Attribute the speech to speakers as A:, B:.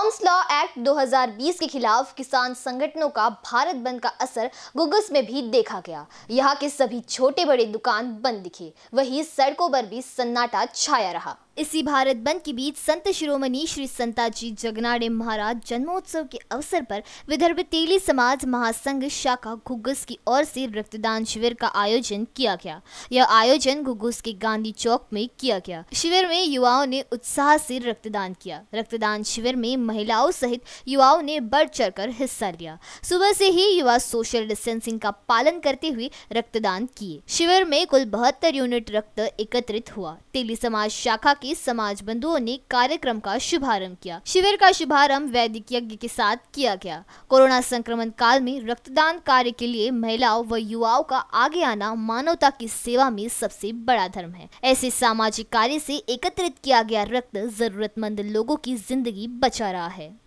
A: farms law act 2020 के खिलाफ किसान संगठनों का भारत बंद का असर गुगस में भी देखा गया यहाँ के सभी छोटे बड़े दुकान बंद दिखे वहीं सड़कों पर भी सन्नाटा छाया रहा इसी भारत बंद के बीच संत शिरोमणि श्री संताजी जगनाड़े महाराज जन्मोत्सव के अवसर पर विदर्भ तेली समाज महासंघ शाखा घुग्गस की ओर से रक्तदान शिविर का आयोजन किया गया यह आयोजन घुग्गस के गांधी चौक में किया गया शिविर में युवाओं ने उत्साह से रक्तदान किया रक्तदान शिविर में महिलाओं सहित युवाओं ने बढ़ कर हिस्सा लिया सुबह से ही युवा सोशल डिस्टेंसिंग का पालन करते हुए रक्तदान किए शिविर में कुल बहत्तर यूनिट रक्त एकत्रित हुआ तेली समाज शाखा के सभी समाज बंधुओं ने कार्यक्रम का शुभारंभ किया शिविर का शुभारंभ वैदिक यज्ञ के साथ किया गया कोरोना संक्रमण काल में रक्तदान कार्य के लिए महिलाओं व युवाओं का आगे आना मानवता की सेवा में सबसे बड़ा धर्म है ऐसे सामाजिक कार्य से एकत्रित किया गया रक्त जरूरतमंद लोगों की जिंदगी बचा रहा है